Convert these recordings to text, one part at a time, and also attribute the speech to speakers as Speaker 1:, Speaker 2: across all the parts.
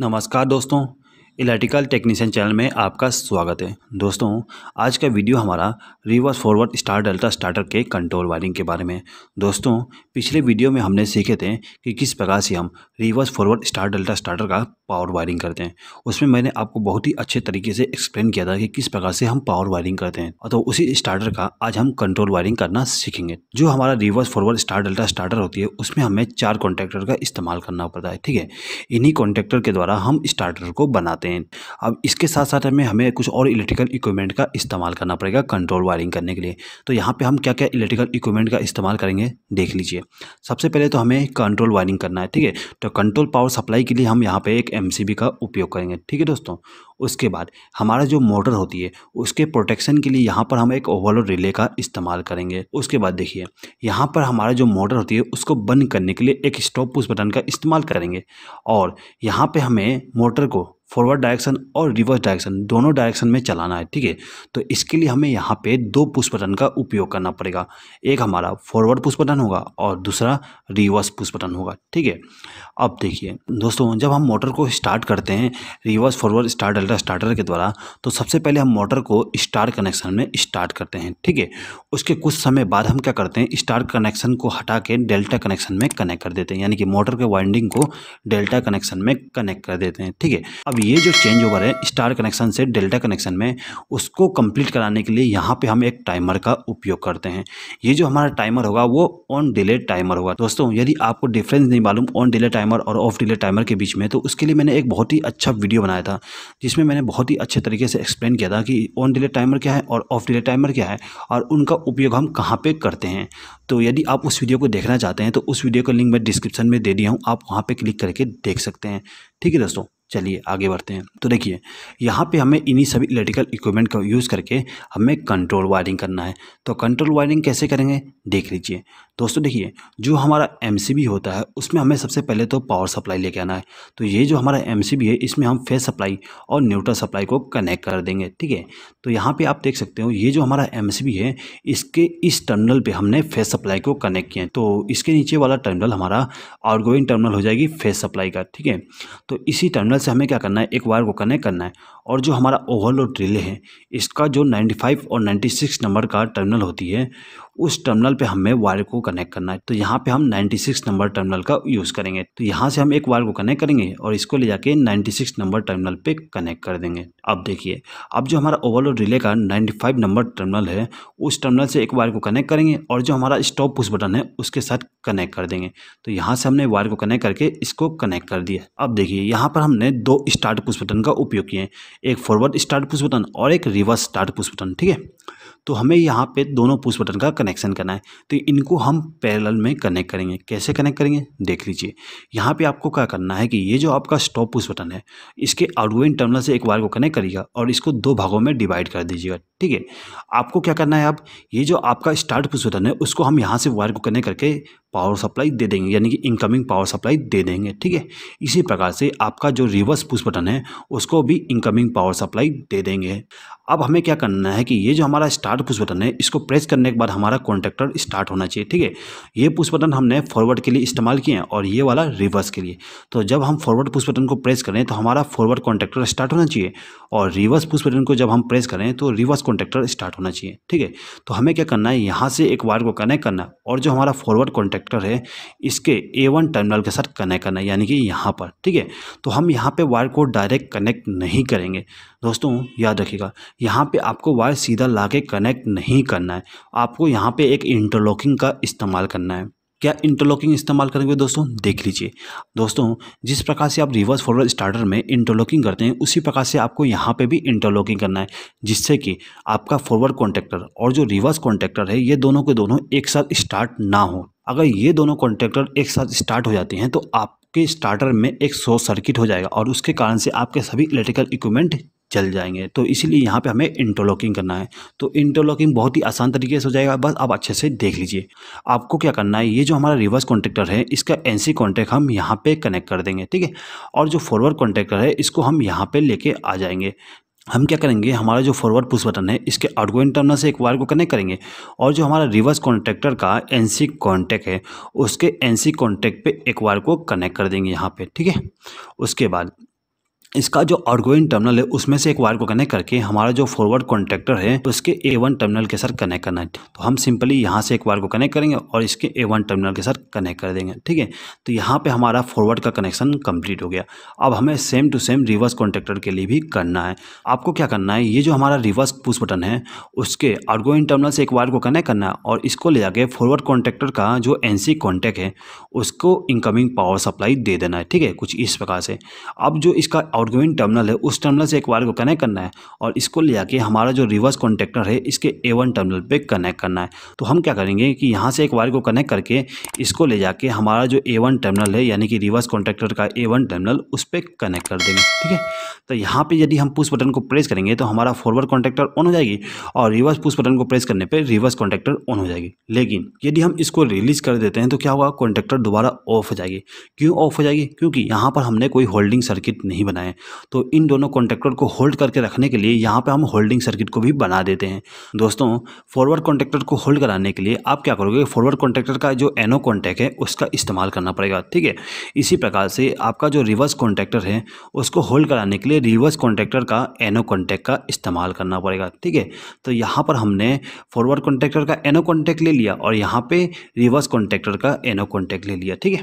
Speaker 1: नमस्कार दोस्तों electrical technician channel में आपका स्वागत है दोस्तों आज का वीडियो हमारा reverse forward star delta starter के कंट्रोल वायरिंग के बारे में दोस्तों पिछले वीडियो में हमने सीखे थे कि किस प्रकार से हम reverse forward star delta starter का पावर वायरिंग करते हैं उसमें मैंने आपको बहुत ही अच्छे तरीके से एक्सप्लेन किया था कि किस प्रकार से हम पावर वायरिंग करते हैं तो उसी स्टार्टर का आज हम कंट्रोल वायरिंग करना सीखेंगे जो हमारा reverse forward star delta starter होती है उसमें हमें चार कॉन्ट्रेक्टर का इस्तेमाल करना पड़ता है ठीक है इन्हीं कॉन्ट्रेक्टर के द्वारा हम स्टार्टर को बनाते हैं सकते हैं अब इसके साथ साथ हमें हमें कुछ और इलेक्ट्रिकल इक्विपमेंट का इस्तेमाल करना पड़ेगा कंट्रोल वायरिंग करने के लिए तो यहाँ पर हम क्या क्या इलेक्ट्रिकल इक्विपमेंट का इस्तेमाल करेंगे देख लीजिए सबसे पहले तो हमें कंट्रोल वायरिंग करना है ठीक है तो कंट्रोल पावर सप्लाई के लिए हम यहाँ पर एक एम का उपयोग करेंगे ठीक है दोस्तों उसके बाद हमारा जो मोटर होती है उसके प्रोटेक्शन के लिए यहाँ पर हम एक ओवरलोड रिले का इस्तेमाल करेंगे उसके बाद देखिए यहाँ पर हमारा जो मोटर होती है उसको बंद करने के लिए एक स्टॉप पुश बटन का इस्तेमाल करेंगे और यहाँ पे हमें मोटर को फॉरवर्ड डायरेक्शन और रिवर्स डायरेक्शन दोनों डायरेक्शन में चलाना है ठीक है तो इसके लिए हमें यहाँ पे दो पुष्प बटन का उपयोग करना पड़ेगा एक हमारा फॉरवर्ड पुष्प बटन होगा और दूसरा रिवर्स पुष्प बटन होगा ठीक है अब देखिए दोस्तों जब हम मोटर को स्टार्ट करते हैं reverse forward start ultra starter के द्वारा तो सबसे पहले हम मोटर को स्टार कनेक्शन में स्टार्ट करते हैं ठीक है उसके कुछ समय बाद हम क्या करते हैं स्टार कनेक्शन को हटा के डेल्टा कनेक्शन में कनेक्ट कर देते हैं यानी कि मोटर के वाइंडिंग को डेल्टा कनेक्शन में कनेक्ट कर देते हैं ठीक है अब अब ये जो चेंज ओवर है स्टार कनेक्शन से डेल्टा कनेक्शन में उसको कंप्लीट कराने के लिए यहाँ पे हम एक टाइमर का उपयोग करते हैं ये जो हमारा टाइमर होगा वो ऑन डिले टाइमर होगा दोस्तों यदि आपको डिफरेंस नहीं मालूम ऑन डिले टाइमर और ऑफ डिले टाइमर के बीच में तो उसके लिए मैंने एक बहुत ही अच्छा वीडियो बनाया था जिसमें मैंने बहुत ही अच्छे तरीके से एक्सप्लेन किया था कि ऑन डिले टाइमर क्या है और ऑफ डिले टाइमर क्या है और उनका उपयोग हम कहाँ पर करते हैं तो यदि आप उस वीडियो को देखना चाहते हैं तो उस वीडियो का लिंक मैं डिस्क्रिप्शन में दे दिया हूँ आप वहाँ पर क्लिक करके देख सकते हैं ठीक है दोस्तों चलिए आगे बढ़ते हैं तो देखिए यहाँ पे हमें इन्हीं सभी इलेक्ट्रिकल इक्विपमेंट का यूज़ करके हमें कंट्रोल वायरिंग करना है तो कंट्रोल वायरिंग कैसे करेंगे देख लीजिए दोस्तों देखिए जो हमारा एम होता है उसमें हमें सबसे पहले तो पावर सप्लाई लेके आना है तो ये जो हमारा एम है इसमें हम फेस सप्लाई और न्यूट्रल सप्लाई को कनेक्ट कर देंगे ठीक है तो यहाँ पर आप देख सकते हो ये जो हमारा एम है इसके इस टर्मिनल पर हमने फेस सप्लाई को कनेक्ट किया है तो इसके नीचे वाला टर्मिनल हमारा आउट टर्मिनल हो जाएगी फेस सप्लाई का ठीक है तो इसी टर्मिनल तरह से हमें क्या करना है एक वायर को कनेक्ट करना है और जो हमारा ओवरलोड रिले है इसका जो 95 और 96 नंबर का टर्मिनल होती है उस टर्मिनल पे हमें वायर को कनेक्ट करना है तो यहाँ पे हम 96 नंबर टर्मिनल का यूज़ करेंगे तो यहाँ से हम एक वायर को कनेक्ट करेंगे और इसको ले जाके 96 नंबर टर्मिनल पे कनेक्ट कर देंगे अब देखिए अब जो हमारा ओवरलोड रिले का 95 नंबर टर्मिनल है उस टर्मिनल से एक वायर को कनेक्ट करेंगे और जो हमारा स्टॉप पुश बटन है उसके साथ कनेक्ट कर देंगे तो यहाँ से हमने वायर को कनेक्ट करके इसको कनेक्ट कर दिया अब देखिए यहाँ पर हमने मैंने दो स्टार्ट पुश बटन का उपयोग किए हैं एक फॉरवर्ड स्टार्ट पुश बटन और एक रिवर्स स्टार्ट पुश बटन ठीक है तो हमें यहाँ पे दोनों पुश बटन का कनेक्शन करना है तो इनको हम पैरेलल में कनेक्ट करेंगे कैसे कनेक्ट करेंगे देख लीजिए यहाँ पे आपको क्या करना है कि ये जो आपका स्टॉप पुश बटन है इसके आउटगोइंग टर्मिनल से एक वायर को कनेक्ट करिएगा और इसको दो भागों में डिवाइड कर दीजिएगा ठीक है आपको क्या करना है अब ये जो आपका स्टार्ट पुश बटन है उसको हम यहाँ से वायर को कनेक्ट करके पावर सप्लाई दे देंगे यानी कि इनकमिंग पावर सप्लाई दे देंगे ठीक है इसी प्रकार से आपका जो रिवर्स पुश बटन है उसको भी इनकमिंग पावर सप्लाई दे देंगे अब हमें क्या करना है कि ये जो हमारा स्टार्ट पुश बटन है इसको प्रेस करने के बाद हमारा कॉन्ट्रैक्टर स्टार्ट होना चाहिए ठीक है ये पुश बटन हमने फॉरवर्ड के लिए इस्तेमाल किए हैं और ये वाला रिवर्स के लिए तो जब हम फॉरवर्ड पुश बटन को प्रेस करें तो हमारा फॉरवर्ड कॉन्ट्रैक्टर स्टार्ट होना चाहिए और रिवर्स पुश बटन को जब हम प्रेस करें तो रिवर्स कॉन्ट्रैक्टर स्टार्ट होना चाहिए ठीक है तो हमें क्या करना है यहाँ से एक वायर को कनेक्ट करना और जो हमारा फॉरवर्ड कॉन्ट्रैक्ट कंडक्टर है इसके ए वन टर्मिनल के साथ कनेक्ट करना है यानी कि यहाँ पर ठीक है तो हम यहाँ पे वायर को डायरेक्ट कनेक्ट नहीं करेंगे दोस्तों याद रखिएगा यहाँ पे आपको वायर सीधा ला के कनेक्ट नहीं करना है आपको यहाँ पे एक इंटरलॉकिंग का इस्तेमाल करना है क्या इंटरलॉकिंग इस्तेमाल करेंगे दोस्तों देख लीजिए दोस्तों जिस प्रकार से आप रिवर्स फॉरवर्ड स्टार्टर में इंटरलॉकिंग करते हैं उसी प्रकार से आपको यहाँ पे भी इंटरलॉकिंग करना है जिससे कि आपका फॉरवर्ड कॉन्टैक्टर और जो रिवर्स कॉन्टैक्टर है ये दोनों के दोनों एक साथ स्टार्ट ना हो अगर ये दोनों कॉन्ट्रैक्टर एक साथ स्टार्ट हो जाते हैं तो आपके स्टार्टर में एक शॉर्ट सर्किट हो जाएगा और उसके कारण से आपके सभी इलेक्ट्रिकल इक्विपमेंट जल जाएंगे तो इसीलिए यहाँ पे हमें इंटरलॉकिंग करना है तो इंटरलॉकिंग बहुत ही आसान तरीके से हो जाएगा बस आप अच्छे से देख लीजिए आपको क्या करना है ये जो हमारा रिवर्स कॉन्ट्रैक्टर है इसका एनसी कॉन्ट्रैक्ट हम यहाँ पे कनेक्ट कर देंगे ठीक है और जो फॉरवर्ड कॉन्ट्रेक्टर है इसको हम यहाँ पे लेके आ जाएंगे हम क्या करेंगे हमारा जो फॉरवर्ड पुश बटन है इसके आउटगोइंग टर्मिनल से एक वायर को कनेक्ट करेंगे और जो हमारा रिवर्स कॉन्ट्रैक्टर का एनसी कॉन्टैक्ट है उसके एनसी कॉन्टैक्ट पे एक वायर को कनेक्ट कर देंगे यहाँ पे ठीक है उसके बाद इसका जो आउटगोइंग टर्मिनल है उसमें से एक वायर को कनेक्ट करके हमारा जो फॉरवर्ड कॉन्ट्रेक्टर है उसके ए वन टर्मिनल के साथ कनेक्ट करना है तो हम सिंपली यहाँ से एक वायर को कनेक्ट करेंगे और इसके ए वन टर्मिनल के साथ कनेक्ट कर देंगे ठीक है तो यहाँ पे हमारा फॉरवर्ड का कनेक्शन कंप्लीट हो गया अब हमें same to same reverse contractor के लिए भी करना है आपको क्या करना है ये जो हमारा रिवर्स पुश बटन है उसके आउटगोइंग टर्मिनल से एक वायर को कनेक्ट करना है और इसको ले जाके फॉरवर्ड कॉन्ट्रेक्टर का जो एन सी है उसको इनकमिंग पावर सप्लाई दे देना है ठीक है कुछ इस प्रकार से अब जो इसका आउटगोइंग टर्मिनल है उस टर्मिनल से एक वायर को कनेक्ट करना है और इसको ले आके हमारा जो रिवर्स कॉन्टेक्टर है इसके ए वन टर्मिनल पे कनेक्ट करना है तो हम क्या करेंगे कि यहाँ से एक वायर को कनेक्ट करके इसको ले जाके हमारा जो ए वन टर्मिनल है यानी कि रिवर्स कॉन्टेक्टर का ए वन टर्मिनल उस पर कनेक्ट कर देंगे ठीक है तो यहाँ पर यदि हम पुश बटन को प्रेस करेंगे तो हमारा फॉरवर्ड कॉन्टेक्टर ऑन हो जाएगी और रिवर्स पुश बटन को प्रेस करने पर रिवर्स कॉन्टेक्टर ऑन हो जाएगी लेकिन यदि हम इसको रिलीज कर देते हैं तो क्या होगा कॉन्टेक्टर दोबारा ऑफ हो जाएगी क्यों ऑफ हो जाएगी क्योंकि यहाँ पर हमने कोई होल्डिंग सर्किट नहीं बनाया हैं तो इन दोनों कॉन्ट्रेक्टर को होल्ड करके रखने के लिए यहाँ पर हम होल्डिंग सर्किट को भी बना देते हैं दोस्तों फॉरवर्ड कॉन्ट्रेक्टर को होल्ड कराने के लिए आप क्या करोगे फॉरवर्ड कॉन्ट्रेक्टर का जो एनो कॉन्टैक्ट है उसका इस्तेमाल करना पड़ेगा ठीक है इसी प्रकार से आपका जो रिवर्स कॉन्ट्रेक्टर है उसको होल्ड कराने के लिए रिवर्स कॉन्ट्रेक्टर का एनो कॉन्टैक्ट का इस्तेमाल करना पड़ेगा ठीक है तो यहाँ पर हमने फॉरवर्ड कॉन्ट्रेक्टर का एनो कॉन्टैक्ट ले लिया और यहाँ पे रिवर्स कॉन्ट्रेक्टर का एनो कॉन्टैक्ट ले लिया ठीक है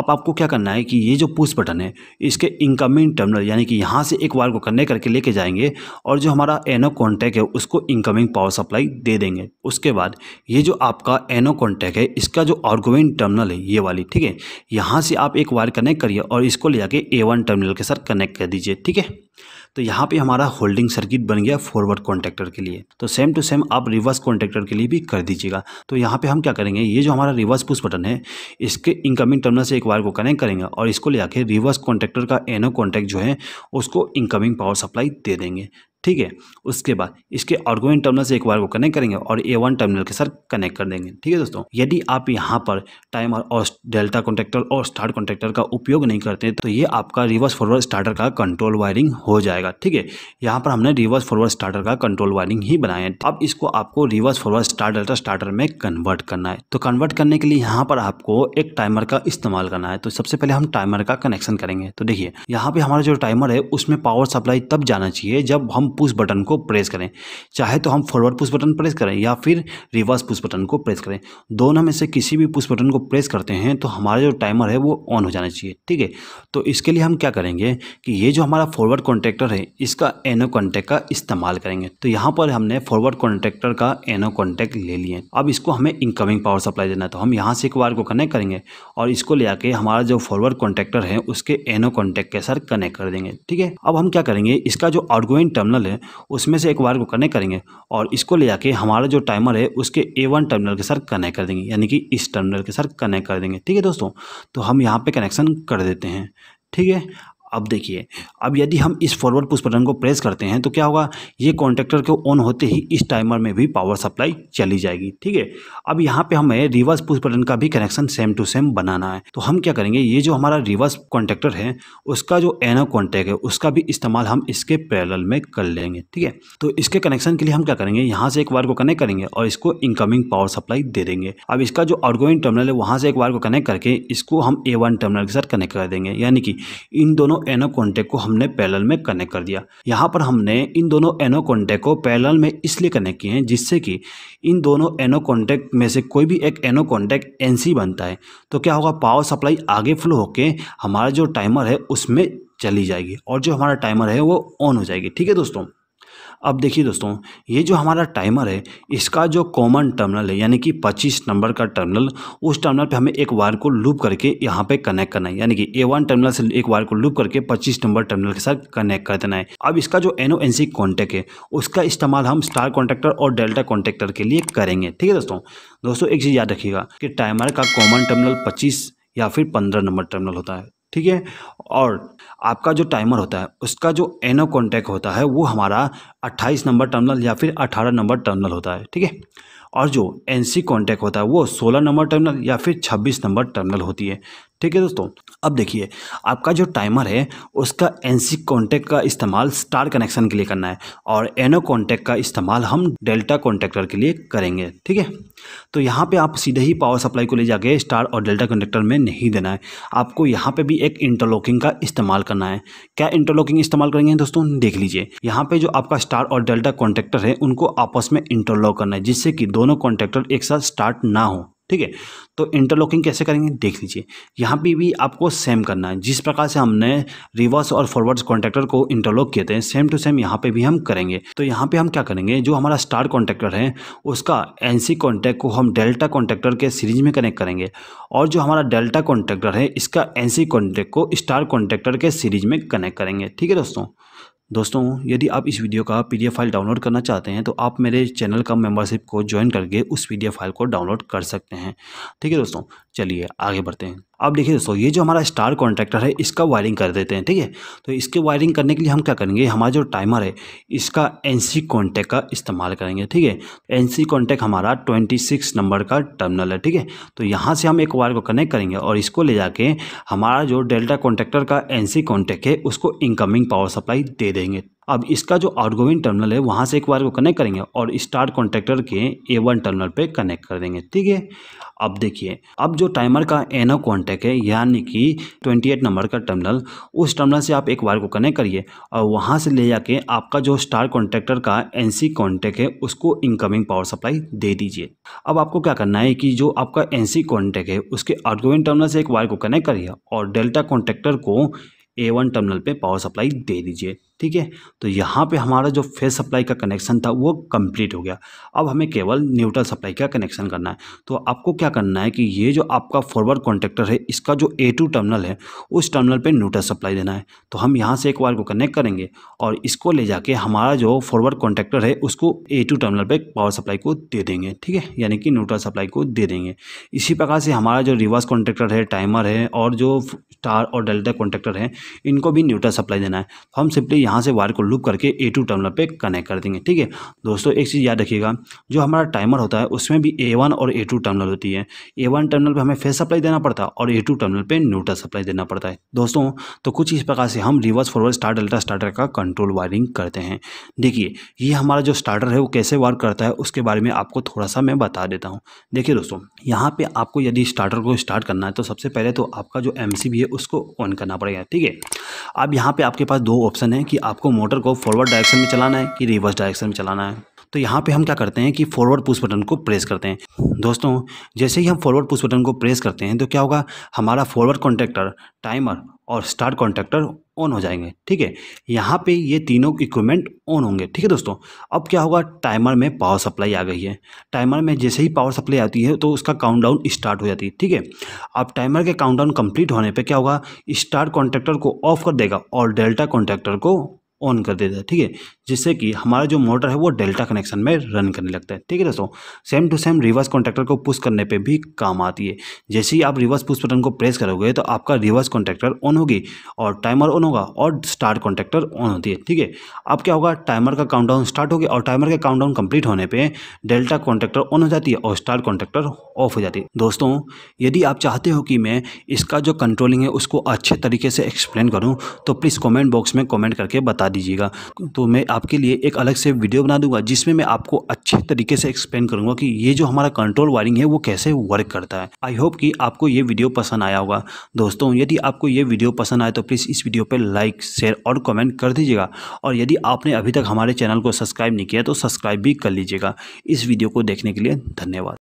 Speaker 1: अब आपको क्या करना है कि ये जो पुश बटन है इसके इनकमिंग टर्म टर्मिनल मतलब यानी कि यहाँ से एक वायर को कनेक्ट करके लेके जाएंगे और जो हमारा एनो कॉन्टैक्ट है उसको इनकमिंग पावर सप्लाई दे देंगे उसके बाद ये जो आपका एनो कॉन्टैक्ट है इसका जो ऑर्गोविन टर्मिनल है ये वाली ठीक है यहाँ से आप एक वायर कनेक्ट करिए और इसको ले जाके ए वन टर्मिनल के साथ कनेक्ट कर दीजिए ठीक है तो यहाँ पे हमारा होल्डिंग सर्किट बन गया फॉरवर्ड कॉन्टैक्टर के लिए तो सेम टू सेम आप रिवर्स कॉन्टैक्टर के लिए भी कर दीजिएगा तो यहाँ पे हम क्या करेंगे ये जो हमारा रिवर्स पुश बटन है इसके इनकमिंग टर्मिनल से एक वायर को कनेक्ट करेंगे और इसको ले आकर रिवर्स कॉन्टैक्टर का एनो कॉन्टैक्ट जो है उसको इनकमिंग पावर सप्लाई दे देंगे ठीक है उसके बाद इसके आउटगोइंग टर्मिनल से एक वायर को कनेक्ट करेंगे और ए वन टर्मिनल के साथ कनेक्ट कर देंगे ठीक है दोस्तों यदि आप यहाँ पर टाइमर और डेल्टा कॉन्ट्रेक्टर और स्टार्ट कॉन्ट्रेक्टर का उपयोग नहीं करते तो ये आपका रिवर्स फॉरवर्ड स्टार्टर का कंट्रोल वायरिंग हो जाएगा ठीक है यहाँ पर हमने रिवर्स फॉरवर्ड स्टार्टर का कंट्रोल वायरिंग ही बनाया है अब इसको आपको reverse forward star delta starter में कन्वर्ट करना है तो कन्वर्ट करने के लिए यहाँ पर आपको एक टाइमर का इस्तेमाल करना है तो सबसे पहले हम टाइमर का कनेक्शन करेंगे तो देखिए यहाँ पे हमारा जो टाइमर है उसमें पावर सप्लाई तब जाना चाहिए जब हम पुश बटन को प्रेस करें चाहे तो हम फॉरवर्ड पुश बटन प्रेस करें या फिर रिवर्स पुश बटन को प्रेस करें दोनों में से किसी भी पुश बटन को प्रेस करते हैं तो हमारा जो टाइमर है वो ऑन हो जाना चाहिए ठीक है तो इसके लिए हम क्या करेंगे कि ये जो हमारा फॉरवर्ड कॉन्ट्रेक्टर है इसका एनो कॉन्टैक्ट का इस्तेमाल करेंगे तो यहाँ पर हमने फॉरवर्ड कॉन्ट्रेक्टर का एनो कॉन्टैक्ट ले लिए अब इसको हमें इनकमिंग पावर सप्लाई देना है तो हम यहाँ से एक वायर को कनेक्ट करेंगे और इसको ले आके हमारा जो फॉरवर्ड कॉन्ट्रेक्टर है उसके एनो कॉन्टैक्ट के साथ कनेक्ट कर देंगे ठीक है अब हम क्या करेंगे इसका जो आउटगोइंग टर्मिनल टर्मिनल है उसमें से एक वायर को कनेक्ट करेंगे और इसको ले जाके हमारा जो टाइमर है उसके ए वन टर्मिनल के साथ कनेक्ट कर देंगे यानी कि इस टर्मिनल के साथ कनेक्ट कर देंगे ठीक है दोस्तों तो हम यहाँ पर कनेक्शन कर देते हैं ठीक है अब देखिए अब यदि हम इस फॉरवर्ड पुश बटन को प्रेस करते हैं तो क्या होगा ये कॉन्ट्रेक्टर को ऑन होते ही इस टाइमर में भी पावर सप्लाई चली जाएगी ठीक है अब यहाँ पे हमें रिवर्स पुश बटन का भी कनेक्शन सेम टू सेम बनाना है तो हम क्या करेंगे ये जो हमारा रिवर्स कॉन्ट्रैक्टर है उसका जो एनो कॉन्टैक्ट है उसका भी इस्तेमाल हम इसके पैरल में कर लेंगे ठीक है तो इसके कनेक्शन के लिए हम क्या करेंगे यहाँ से एक वायर को कनेक्ट करेंगे और इसको इनकमिंग पावर सप्लाई दे देंगे अब इसका जो आउटगोइंग टर्मिनल है वहाँ से एक वायर को कनेक्ट करके इसको हम ए वन टर्मिनल के साथ कनेक्ट कर देंगे यानी कि इन दोनों एनो कॉन्टेक्ट को हमने पैरेलल में कनेक्ट कर दिया यहाँ पर हमने इन दोनों एनो कॉन्टेक्ट को पैरेलल में इसलिए कनेक्ट किए हैं जिससे कि इन दोनों एनो कॉन्टेक्ट में से कोई भी एक एनो कॉन्टेक्ट एन बनता है तो क्या होगा पावर सप्लाई आगे फ्लो होकर हमारा जो टाइमर है उसमें चली जाएगी और जो हमारा टाइमर है वो ऑन हो जाएगी ठीक है दोस्तों अब देखिए दोस्तों ये जो हमारा टाइमर है इसका जो कॉमन टर्मिनल है यानी कि 25 नंबर का टर्मिनल उस टर्मिनल पे हमें एक वायर को लूप करके यहाँ पे कनेक्ट करना है यानी कि ए वन टर्मिनल से एक वायर को लूप करके 25 नंबर टर्मिनल के साथ कनेक्ट कर देना है अब इसका जो N O N C contact है उसका इस्तेमाल हम स्टार कॉन्टेक्टर और डेल्टा कॉन्टेक्टर के लिए करेंगे ठीक है दोस्तों दोस्तों एक चीज़ याद रखिएगा कि टाइमर का कॉमन टर्मिनल पच्चीस या फिर पंद्रह नंबर टर्मिनल होता है ठीक है और आपका जो टाइमर होता है उसका जो एनो कॉन्टैक्ट होता है वो हमारा 28 नंबर टर्मिनल या फिर 18 नंबर टर्मिनल होता है ठीक है और जो एन सी कॉन्टैक्ट होता है वो 16 नंबर टर्मिनल या फिर 26 नंबर टर्मिनल होती है ठीक है दोस्तों अब देखिए आपका जो टाइमर है उसका एन सी कॉन्टैक्ट का इस्तेमाल स्टार कनेक्शन के लिए करना है और एनो कॉन्टैक्ट का इस्तेमाल हम डेल्टा कॉन्टैक्टर के लिए करेंगे ठीक है तो यहाँ पे आप सीधे ही पावर सप्लाई को ले जाके स्टार और डेल्टा कंडक्टर में नहीं देना है आपको यहाँ पे भी एक इंटरलॉकिंग का इस्तेमाल करना है क्या इंटरलॉकिंग इस्तेमाल करेंगे दोस्तों देख लीजिए यहाँ पे जो आपका स्टार और डेल्टा कॉन्टेक्टर है उनको आपस में इंटरलॉक करना है जिससे कि दोनों कॉन्ट्रेक्टर एक साथ स्टार्ट ना हो ठीक है तो इंटरलॉकिंग कैसे करेंगे देख लीजिए यहाँ पे भी आपको सेम करना है जिस प्रकार से हमने रिवर्स और फॉरवर्ड कॉन्ट्रेक्टर को इंटरलॉक किए थे सेम टू सेम यहाँ पे भी हम करेंगे तो यहाँ पे हम क्या करेंगे जो हमारा स्टार कॉन्ट्रैक्टर है उसका एन सी को हम डेल्टा कॉन्ट्रेक्टर के सीरीज में कनेक्ट करेंगे और जो हमारा डेल्टा कॉन्ट्रैक्टर है इसका एन सी को स्टार कॉन्ट्रेक्टर के सीरीज में कनेक्ट करेंगे ठीक है दोस्तों दोस्तों यदि आप इस वीडियो का पी फाइल डाउनलोड करना चाहते हैं तो आप मेरे चैनल का मेंबरशिप को ज्वाइन करके उस पी फाइल को डाउनलोड कर सकते हैं ठीक है दोस्तों चलिए आगे बढ़ते हैं अब देखिए दोस्तों ये जो हमारा स्टार कॉन्ट्रैक्टर है इसका वायरिंग कर देते हैं ठीक है तो इसके वायरिंग करने के लिए हम क्या करेंगे हमारा जो टाइमर है इसका एन सी कॉन्टैक्ट का इस्तेमाल करेंगे ठीक है एन सी कॉन्टैक्ट हमारा ट्वेंटी सिक्स नंबर का टर्मिनल है ठीक है तो यहाँ से हम एक वायर को कनेक्ट करेंगे और इसको ले जाके हमारा जो डेल्टा कॉन्ट्रैक्टर का एन सी कॉन्टैक्ट है उसको इनकमिंग पावर सप्लाई दे देंगे अब इसका जो आउटगोइंग टर्मिनल है वहाँ से एक वायर को कनेक्ट करेंगे और स्टार कॉन्ट्रैक्टर के ए वन टर्मिनल पे कनेक्ट कर देंगे ठीक है अब देखिए अब जो टाइमर का एनो कॉन्टैक्ट है यानी कि 28 नंबर का टर्मिनल उस टर्मिनल से आप एक वायर को कनेक्ट करिए और वहाँ से ले जाके आपका जो स्टार कॉन्ट्रैक्टर का एन सी कॉन्टैक्ट है उसको इनकमिंग पावर सप्लाई दे दीजिए अब आपको क्या करना है कि जो आपका एन सी कॉन्टैक्ट है उसके आउटगोइंग टर्मिनल से एक वायर को कनेक्ट करिए और डेल्टा कॉन्ट्रैक्टर को ए वन टर्मिनल पर पावर सप्लाई दे दीजिए ठीक है तो यहाँ पे हमारा जो फेस सप्लाई का कनेक्शन था वो कंप्लीट हो गया अब हमें केवल न्यूट्रल सप्लाई का कनेक्शन करना है तो आपको क्या करना है कि ये जो आपका फॉरवर्ड कॉन्टेक्टर है इसका जो ए टू टर्मिनल है उस टर्मिनल पे न्यूट्रल सप्लाई देना है तो हम यहाँ से एक वायर को कनेक्ट करेंगे और इसको ले जाके हमारा जो फॉरवर्ड कॉन्टेक्टर है उसको ए टू टर्मिनल पर पावर सप्लाई को दे देंगे ठीक है यानी कि न्यूट्रल सप्लाई को दे देंगे इसी प्रकार से हमारा जो रिवर्स कॉन्टेक्टर है टाइमर है और जो स्टार और डेल्टा कॉन्टेक्टर है इनको भी न्यूट्रल सप्लाई देना है तो हम सिंपली यहाँ से वायर को लूप करके ए टू टर्मिनल पर कनेक्ट कर देंगे ठीक है दोस्तों एक चीज़ याद रखिएगा जो हमारा टाइमर होता है उसमें भी ए वन और ए टू टर्मिनल होती है ए वन टर्मिनल पर हमें फेस सप्लाई देना पड़ता है और ए टू टर्मिनल पर न्यूट्रल सप्लाई देना पड़ता है दोस्तों तो कुछ इस प्रकार से हम reverse forward star delta starter का कंट्रोल वायरिंग करते हैं देखिए ये हमारा जो स्टार्टर है वो कैसे वर्क करता है उसके बारे में आपको थोड़ा सा मैं बता देता हूँ देखिए दोस्तों यहाँ पर आपको यदि स्टार्टर को स्टार्ट करना है तो सबसे पहले तो आपका जो एम है उसको ऑन करना पड़ेगा ठीक है अब यहाँ पर आपके पास दो ऑप्शन है कि कि आपको मोटर को फॉरवर्ड डायरेक्शन में चलाना है कि रिवर्स डायरेक्शन में चलाना है तो यहाँ पे हम क्या करते हैं कि फॉरवर्ड पुश बटन को प्रेस करते हैं दोस्तों जैसे ही हम फॉरवर्ड पुश बटन को प्रेस करते हैं तो क्या होगा हमारा फॉरवर्ड कॉन्ट्रेक्टर टाइमर और स्टार्ट कॉन्ट्रेक्टर ऑन हो जाएंगे ठीक है यहाँ पे ये तीनों इक्विपमेंट ऑन होंगे ठीक है दोस्तों अब क्या होगा टाइमर में पावर सप्लाई आ गई है टाइमर में जैसे ही पावर सप्लाई आती है तो उसका काउंटडाउन स्टार्ट हो जाती है ठीक है अब टाइमर के काउंटडाउन कंप्लीट होने पे क्या होगा स्टार कॉन्ट्रैक्टर को ऑफ कर देगा और डेल्टा कॉन्ट्रैक्टर को ऑन कर देता है ठीक है जिससे कि हमारा जो मोटर है वो डेल्टा कनेक्शन में रन करने लगता है ठीक है दोस्तों same to same reverse contractor को पुश करने पे भी काम आती है जैसे ही आप रिवर्स पुश बटन को प्रेस करोगे तो आपका रिवर्स कॉन्ट्रैक्टर ऑन होगी और टाइमर ऑन होगा और स्टार्ट कॉन्ट्रैक्टर ऑन होती है ठीक है अब क्या होगा टाइमर का काउंट स्टार्ट होगी और टाइमर का काउंटडाउन कंप्लीट होने पर डेल्टा कॉन्ट्रैक्टर ऑन हो जाती है और स्टार कॉन्ट्रैक्टर ऑफ हो जाती है दोस्तों यदि आप चाहते हो कि मैं इसका जो कंट्रोलिंग है उसको अच्छे तरीके से एक्सप्लेन करूँ तो प्लीज़ कॉमेंट बॉक्स में कॉमेंट करके बता दीजिएगा तो मैं आपके लिए एक अलग से वीडियो बना दूंगा जिसमें मैं आपको अच्छे तरीके से एक्सप्लेन करूंगा कि ये जो हमारा कंट्रोल वायरिंग है वो कैसे वर्क करता है आई होप कि आपको ये वीडियो पसंद आया होगा दोस्तों यदि आपको ये वीडियो पसंद आए तो प्लीज़ इस वीडियो पर लाइक शेयर और कमेंट कर दीजिएगा और यदि आपने अभी तक हमारे चैनल को सब्सक्राइब नहीं किया तो सब्सक्राइब भी कर लीजिएगा इस वीडियो को देखने के लिए धन्यवाद